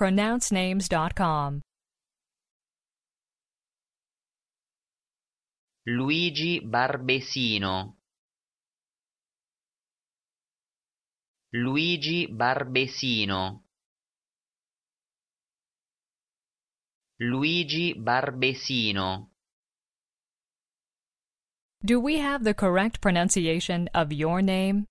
pronouncenames.com. Luigi Barbesino Luigi Barbesino Luigi Barbesino Do we have the correct pronunciation of your name?